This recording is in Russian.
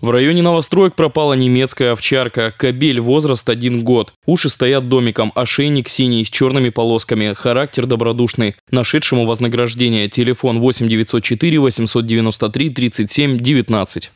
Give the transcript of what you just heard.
В районе новостроек пропала немецкая овчарка, кобель, возраст один год. Уши стоят домиком, ошейник а синий с черными полосками, характер добродушный. Нашедшему вознаграждение телефон 8904 893 37 19.